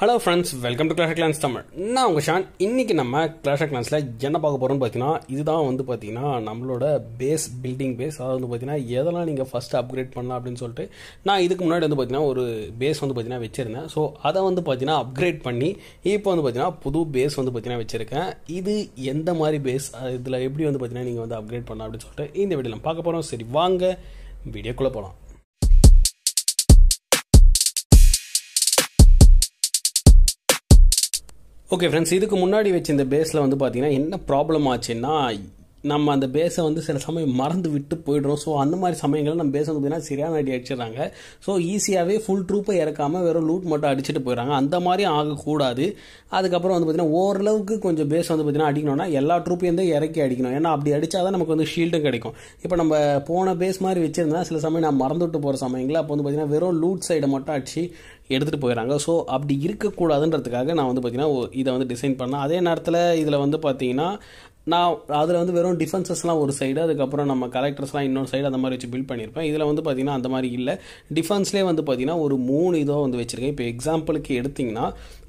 hello friends welcome to Clash Clans Tamil நான் உங்கள் Shawn இன்றைக்கி நம்ம கிளாஷ் கிளான்ஸில் என்ன பார்க்க போகிறோம்னு பார்த்தீங்கன்னா இதுதான் வந்து பார்த்தீங்கன்னா நம்மளோட பேஸ் பில்டிங் பேஸ் அதாவது வந்து பார்த்தீங்கன்னா எதெல்லாம் நீங்கள் ஃபஸ்ட் அப்கிரேட் பண்ணலாம் அப்படின்னு சொல்லிட்டு நான் இதுக்கு முன்னாடி வந்து பார்த்தீங்கன்னா ஒரு பேஸ் வந்து பார்த்தீங்கன்னா வச்சுருந்தேன் ஸோ அதை வந்து பார்த்தீங்கன்னா அப்கிரேட் பண்ணி இப்போ வந்து பார்த்தீங்கன்னா புது பேஸ் வந்து பார்த்தீங்கன்னா வச்சுருக்கேன் இது எந்த மாதிரி பேஸ் இதில் எப்படி வந்து பார்த்தீங்கன்னா நீங்கள் வந்து அப்கிரேட் பண்ணலாம் அப்படின்னு சொல்லிட்டு இந்த வீடியோவில் பார்க்க போகிறோம் சரி வாங்க வீடியோக்குள்ளே போகலாம் ஓகே ஃப்ரெண்ட்ஸ் இதுக்கு முன்னாடி வச்சு இந்த பேஸில் வந்து பார்த்தீங்கன்னா என்ன ப்ராப்ளம் ஆச்சுன்னா நம்ம அந்த பேஸை வந்து சில சமயம் மறந்து விட்டு போயிடுறோம் ஸோ அந்த மாதிரி சமயங்களில் நம்ம பேஸ் வந்து பார்த்தீங்கன்னா சரியான அடி அடிச்சிடறாங்க ஸோ ஈஸியாகவே ஃபுல் ட்ரூப்பை இறக்காமல் வெறும் லூட் மட்டும் அடிச்சுட்டு போயிடறாங்க அந்த மாதிரி ஆகக்கூடாது அதுக்கப்புறம் வந்து பார்த்திங்கன்னா ஓரளவுக்கு கொஞ்சம் பேஸ் வந்து பார்த்திங்கன்னா அடிக்கணும்னா எல்லா ட்ரூப்பையும் தான் இறக்கி அடிக்கணும் ஏன்னா அப்படி அடித்தா தான் நமக்கு வந்து ஷீல்டும் கிடைக்கும் இப்போ நம்ம போன பேஸ் மாதிரி வச்சுருந்தா சில சமயம் நான் மறந்து விட்டு போகிற சமயங்களில் அப்போ வந்து பார்த்திங்கன்னா வெறும் லூட் சைடை மட்டும் அடிச்சு எடுத்துகிட்டு போயிடறாங்க ஸோ அப்படி இருக்கக்கூடாதுன்றதுக்காக நான் வந்து பார்த்திங்கன்னா இதை வந்து டிசைன் பண்ணேன் அதே நேரத்தில் இதில் வந்து பார்த்திங்கன்னா நான் அதில் வந்து வெறும் டிஃபென்சஸ்லாம் ஒரு சைடு அதுக்கப்புறம் நம்ம கலெக்டர்ஸ்லாம் இன்னொரு சைடு அந்த மாதிரி வச்சு பில்ட் பண்ணியிருப்பேன் இதில் வந்து பார்த்திங்கன்னா அந்த மாதிரி இல்லை டிஃபென்ஸ்லேயே வந்து பார்த்திங்கன்னா ஒரு மூணு இதோ வந்து வச்சுருக்கேன் இப்போ எக்ஸாம்பிளுக்கு எடுத்திங்கன்னா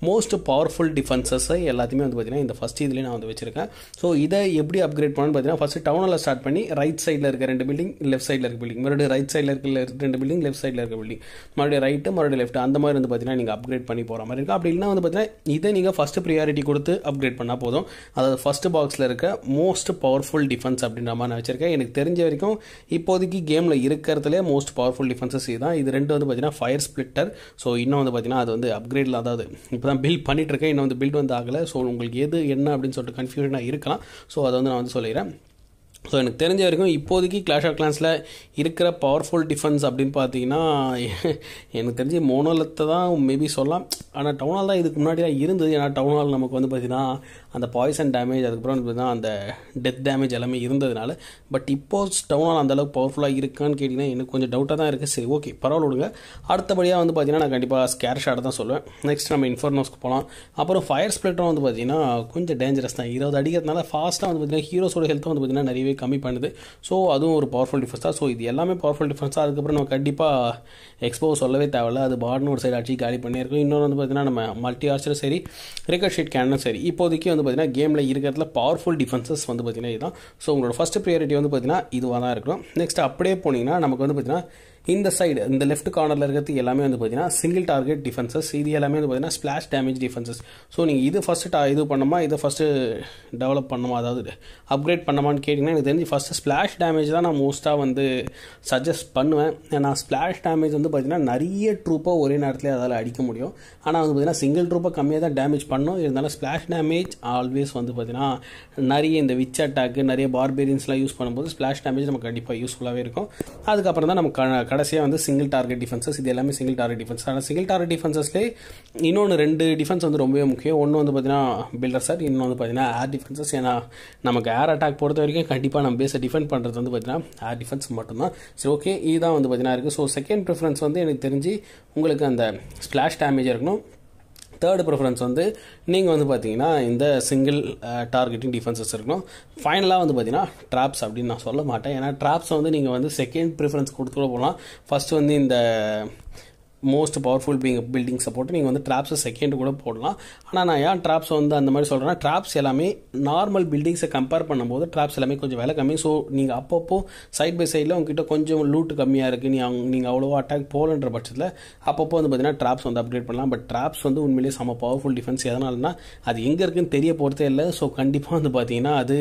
மோஸ்ட் பவர்ஃபுல் டிஃபென்சஸ் எல்லாத்தையுமே வந்து பார்த்திங்கன்னா இந்த ஃபஸ்ட் இதுலேயே நான் வந்து வச்சுருக்கேன் ஸோ இதை எப்படி அப்கிரேட் பண்ணணும்னு பார்த்தீங்கன்னா ஃபஸ்ட்டு டவுனில் ஸ்டார்ட் பண்ணி ரைட் சைடில் இருக்க ரெண்டு பில்டிங் லெஃப்ட் சைடில் இருக்க பில்டிங் மறுபடியும் ரைட் சைடில் இருக்க ரெண்டு பில்டிங் லெஃப்ட் சைடில் இருக்க பில்டிங் மறுபடியும் ரைட்டு மறுபடியும் லெஃப்ட் அந்த மாதிரி வந்து பார்த்திங்கன்னா நீங்கள் அப்கிரேட் பண்ணி போகிற மாதிரி இருக்கும் அப்படி இல்லைன்னா வந்து பார்த்திங்கன்னா இதை நீங்கள் ஃபஸ்ட்டு ப்ரியாரிட்டி கொடுத்து அப்கிரேட் பண்ணால் போதும் அதாவது ஃபஸ்ட்டு பாக்ஸில் இருக்க இருக்கிற மோஸ்ட் பவர்ஃபுல் டிஃபென்ஸ் அப்படின்ற மாதிரி நான் வச்சுருக்கேன் எனக்கு தெரிஞ்ச வரைக்கும் இப்போதைக்கு கேமில் இருக்கிறதுலே மோஸ்ட் பவர்ஃபுல் டிஃபென்சஸ் இதுதான் இது ரெண்டு வந்து பார்த்தீங்கன்னா ஃபயர் ஸ்பிளிட்டர் ஸோ இன்னும் வந்து பார்த்தீங்கன்னா அது வந்து அப்கிரேடில் அதாவது இப்போ தான் பில்ட் இருக்கேன் இன்னும் வந்து பில்ட் வந்து ஆகலை ஸோ உங்களுக்கு எது என்ன அப்படின்னு சொல்லிட்டு கன்ஃபியூஷனாக இருக்கலாம் ஸோ அதை வந்து நான் வந்து சொல்லிடுறேன் ஸோ எனக்கு தெரிஞ்ச வரைக்கும் இப்போதைக்கு கிளாஷ் ஆஃப் கிளான்ஸில் இருக்கிற பவர்ஃபுல் டிஃபென்ஸ் அப்படின்னு பார்த்தீங்கன்னா எனக்கு தெரிஞ்சு மோனோலத்தை தான் மேபி சொல்லலாம் ஆனால் டவுனால் தான் இதுக்கு முன்னாடிலாம் இருந்தது ஏன்னா டவுனால் நமக்கு வந்து பார்த்திங்கன்னா அந்த பாய்சன் டேமேஜ் அதுக்கப்புறம் தான் அந்த டெத் டேமேஜ் எல்லாமே இருந்ததுனால பட் இப்போ ஸ்டவுனால் அந்தளவுக்கு பவர்ஃபுல்லாக இருக்கான்னு கேட்டிங்கன்னா எனக்கு கொஞ்சம் டவுட்டாக தான் இருக்குது சரி ஓகே பரவாயில்ல விடுங்க அடுத்தபடியாக வந்து பார்த்தீங்கன்னா நான் கண்டிப்பாக ஸ்கேர் ஷாட் தான் சொல்லுவேன் நெக்ஸ்ட் நம்ம இன்ஃபர்னோஸ்க்கு போகலாம் அப்புறம் ஃபயர் ஸ்ப்ளிட்டரும் வந்து பார்த்தீங்கன்னா கொஞ்சம் டேஞ்சரஸ் தான் இருபது அடிக்கிறதுனால ஃபாஸ்ட்டாக வந்து பார்த்தீங்கன்னா ஹீரோஸோட ஹெல்த்தும் வந்து பார்த்தீங்கன்னா நிறையவே கம்மி பண்ணுது ஸோ அதுவும் ஒரு பவர்ஃபுல் டிஃபென்ஸ் தான் ஸோ இது எல்லாமே பவர்ஃபுல் டிஃபென்ஸ் அதுக்கப்புறம் நம்ம கண்டிப்பாக எக்ஸ்போ சொல்லவே தேவையில்ல அது பாட்னு ஒரு சைடு அடிச்சு காலி பண்ணியிருக்கோம் இன்னொன்று வந்து பார்த்தீங்கன்னா நம்ம மல்டி ஆர்ச்சரும் சரி ரிக்கர் ஷீட் கேனும் சரி இப்போதைக்கு வந்து வந்து பார்த்திங்கன்னா கேமில் இருக்கிறதுல பவர்ஃபுல் டிஃபென்சஸ் வந்து பார்த்திங்கன்னா இதுதான் ஸோ உங்களோட ஃபஸ்ட்டு ப்ரையாரிட்டி வந்து பார்த்திங்கன்னா இதுவாக தான் இருக்கும் நெக்ஸ்ட் அப்படியே போனீங்கன்னா நமக்கு வந்து பார்த்திங்கன்னா இந்த சைடு இந்த லெஃப்ட் கார்னரில் இருக்கிறது எல்லாமே வந்து பார்த்தீங்கன்னா சிங்கிள் டார்கெட் டிஃபென்சஸ் இது எல்லாமே வந்து பார்த்தீங்கன்னா ஸ்பிளாஷ் டேமேஜ் டிஃபென்சஸ் ஸோ நீங்கள் இது ஃபஸ்ட்டு டா இது பண்ணுமா இதை ஃபஸ்ட்டு டெவலப் பண்ணுமா அதாவது அப்கிரேட் பண்ணமான்னு கேட்டிங்கன்னா எனக்கு தெரிஞ்சு ஃபஸ்ட்டு ஸ்பிளாஷ் டேமேஜ் தான் நான் மோஸ்ட்டாக வந்து சஜஸ்ட் பண்ணுவேன் ஏன்னா ஸ்பிளாஷ் டேமேஜ் வந்து பார்த்திங்கன்னா நிறைய ட்ரூப்பாக ஒரே நேரத்தில் அதால் அடிக்க முடியும் ஆனால் வந்து பார்த்தீங்கன்னா சிங்கிள் ட்ரூப்பாக கம்மியாக தான் டேமேஜ் பண்ணும் இருந்தாலும் ஸ்பிளாஷ் டேமேஜ் ஆல்வேஸ் வந்து பார்த்திங்கன்னா நிறைய இந்த விச் அட்டாக்கு நிறைய பார்பேரியன்ஸ்லாம் யூஸ் பண்ணும்போது ஸ்பிளாஷ் டேமேஜ் நமக்கு கண்டிப்பாக யூஸ்ஃபுல்லாகவே இருக்கும் அதுக்கப்புறம் தான் நம்ம கடைசியாக வந்து சிங்கிள் டார்கெட் டிஃபென்சஸ் இது எல்லாமே சிங்கிள் டார்கெட் டிஃபென்ஸ் ஆனால் சிங்கிள் டார்கெட் டிஃபென்சஸ்லேயே இன்னொன்று ரெண்டு டிஃபென்ஸ் வந்து ரொம்பவே முக்கியம் ஒன்று வந்து பார்த்தீங்கன்னா பில்டர் சார் இன்னொன்று வந்து பார்த்தீங்கன்னா ஏர் டிஃபென்சஸ் ஏன்னா நமக்கு ஏர் அட்டாக் பொறுத்த வரைக்கும் கண்டிப்பாக நம்ம பேச டிஃபெண்ட் பண்ணுறது வந்து பார்த்தீங்கன்னா ஏர் டிஃபென்ஸ் மட்டும்தான் சரி ஓகே இதுதான் வந்து பார்த்தீங்கன்னா இருக்குது ஸோ செகண்ட் ப்ரிஃபரன்ஸ் வந்து எனக்கு தெரிஞ்சு உங்களுக்கு அந்த ஸ்லாஷ் டேமேஜாக இருக்கணும் தேர்டு ப்ரிஃபரன்ஸ் வந்து நீங்கள் வந்து பார்த்தீங்கன்னா இந்த சிங்கிள் டார்கெட்டிங் டிஃபென்சஸ் இருக்கணும் ஃபைனலாக வந்து பார்த்தீங்கன்னா ட்ராப்ஸ் அப்படின்னு நான் சொல்ல மாட்டேன் ஏன்னா ட்ராப்ஸை வந்து நீங்கள் வந்து செகண்ட் ப்ரிஃபரன்ஸ் கொடுத்துட போகலாம் ஃபஸ்ட்டு வந்து இந்த most powerful being building support நீங்கள் வந்து ட்ராப்ஸை செகண்ட் கூட போடலாம் ஆனால் நான் ஏன் ட்ராப்ஸ் வந்து அந்த மாதிரி சொல்கிறேன்னா ட்ராப்ஸ் எல்லாமே நார்மல் பில்டிங்ஸை கம்பேர் பண்ணும்போது ட்ராப்ஸ் எல்லாமே கொஞ்சம் விலை கம்மி ஸோ நீங்கள் அப்பப்போ சைட் பை சைடில் உங்ககிட்ட கொஞ்சம் லூட் கம்மியாக இருக்குது நீ அவங்க நீங்கள் அவ்வளோவா அட்டாக் போகலன்ற பட்சத்தில் அப்பப்போ வந்து பார்த்தீங்கன்னா ட்ராப்ஸ் வந்து அப்டேட் பண்ணலாம் பட் ட்ராப்ஸ் வந்து உண்மையிலேயே செம்ம பவர்ஃபுல் டிஃபென்ஸ் எதனால்னா அது எங்கே இருக்குன்னு தெரிய போகிறதே இல்லை ஸோ கண்டிப்பாக வந்து பார்த்தீங்கன்னா அது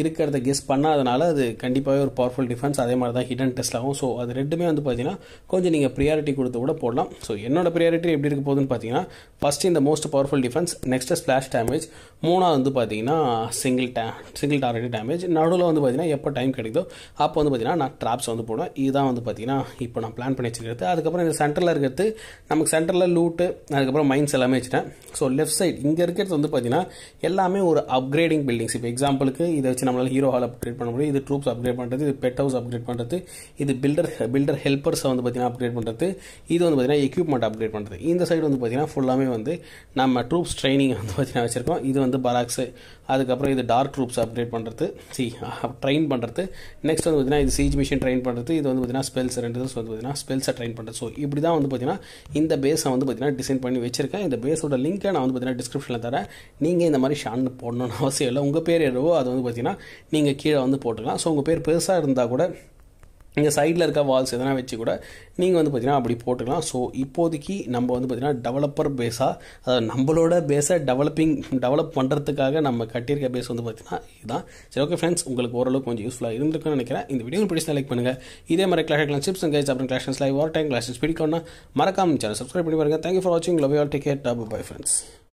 இருக்கிறத கெஸ் பண்ணாதனால அது கண்டிப்பாகவே ஒரு பவர்ஃபுல் டிஃபென்ஸ் அதே மாதிரி தான் ஹிடன் டெஸ்ட் ஆகும் ஸோ அது ரெண்டுமே வந்து பார்த்தீங்கன்னா கொஞ்சம் நீங்கள் ப்ரியாரிட்டி கொடுத்து கூட போடலாம் ஸோ என்னோட ப்ரியாரிட்டி எப்படி இருக்க போகுதுன்னு பார்த்தீங்கன்னா ஃபஸ்ட்டு இந்த most powerful defence next slash damage மூணாவது வந்து பார்த்தீங்கன்னா சிங்கிள் டே சிங்கிள் டார்கெட் டேமேஜ் நடுவில் வந்து பார்த்தீங்கன்னா எப்போ டைம் கிடைக்குதோ அப்போ வந்து பார்த்தீங்கன்னா நான் ட்ராப்ஸ் வந்து போடுவேன் இதுதான் வந்து பார்த்தீங்கன்னா இப்போ நான் பிளான் பண்ணி வச்சுக்கிறது அதுக்கப்புறம் இந்த சென்டரில் இருக்கிறது நமக்கு சென்டரில் லூட்டு அதுக்கப்புறம் மைண்ட்ஸ் எல்லாமே வச்சுட்டேன் ஸோ லெஃப்ட் சைட் இங்கே இருக்கிறது வந்து பார்த்தீங்கன்னா எல்லாமே ஒரு அப்கிரேடிங் பில்டிங்ஸ் இப்போ எக்ஸாம்பிளுக்கு இதை வச்சு வச்சு நம்மளால் ஹீரோ ஹால் அப்கிரேட் பண்ண முடியும் இது ட்ரூப்ஸ் அப்கிரேட் பண்ணுறது இது பெட் ஹவுஸ் அப்கிரேட் பண்ணுறது இது பில்டர் பில்டர் ஹெல்பர்ஸை வந்து பார்த்திங்கன்னா அப்கிரேட் பண்ணுறது இது வந்து பார்த்திங்கன்னா எக்யூப்மெண்ட் அப்கிரேட் பண்ணுறது இந்த சைடு வந்து பார்த்திங்கன்னா ஃபுல்லாமே வந்து நம்ம ட்ரூப்ஸ் ட்ரைனிங் வந்து பார்த்திங்கன்னா வச்சுருக்கோம் இது வந்து பராக்ஸு அதுக்கப்புறம் இது டார்க் ட்ரூப்ஸ் அப்கிரேட் பண்ணுறது சி ட்ரெயின் பண்ணுறது நெக்ஸ்ட் வந்து பார்த்திங்கன்னா இது சீஜ் மிஷின் ட்ரெயின் பண்ணுறது இது வந்து பார்த்திங்கன்னா ஸ்பெல்ஸ் ரெண்டு வந்து பார்த்திங்கன்னா ஸ்பெல்ஸை ட்ரெயின் பண்ணுறது ஸோ இப்படி தான் வந்து பார்த்திங்கன்னா இந்த பேஸை வந்து பார்த்திங்கன்னா டிசைன் பண்ணி வச்சிருக்கேன் இந்த பேஸோட லிங்க்கை நான் வந்து பார்த்திங்கன்னா டிஸ்கிரிப்ஷனில் தரேன் நீங்கள் இந்த மாதிரி ஷான் போடணும்னு அவசியம் இல்லை உங்கள் பேர் எதுவோ அது வந்து பார்த்திங்கன்னா அப்படின்னா நீங்கள் கீழே வந்து போட்டுக்கலாம் ஸோ உங்கள் பேர் பெருசாக இருந்தால் கூட இங்கே சைடில் இருக்க வால்ஸ் எதனா வச்சு கூட நீங்கள் வந்து பார்த்தீங்கன்னா அப்படி போட்டுக்கலாம் ஸோ இப்போதைக்கு நம்ம வந்து பார்த்திங்கன்னா டெவலப்பர் பேஸாக அதாவது நம்மளோட பேஸை டெவலப்பிங் டெவலப் பண்ணுறதுக்காக நம்ம கட்டியிருக்க பேஸ் வந்து பார்த்திங்கன்னா இதுதான் சரி ஓகே ஃப்ரெண்ட்ஸ் உங்களுக்கு ஓரளவுக்கு கொஞ்சம் யூஸ்ஃபுல்லாக இருந்திருக்குன்னு நினைக்கிறேன் இந்த வீடியோ பிடிச்சா லைக் பண்ணுங்கள் இதே மாதிரி Clash Clans tips and guys அப்புறம் கிளாஷன்ஸ் லைவ் ஆர் டைம் கிளாஸ் பிடிக்கும்னா மறக்காம சேனல் சப்ஸ்கிரைப் பண்ணி பாருங்கள் தேங்க்யூ ஃபார் வாட்சிங் லவ் ஆல் டேக் கேர் டாப் பை ஃப்ரெண்ட்ஸ்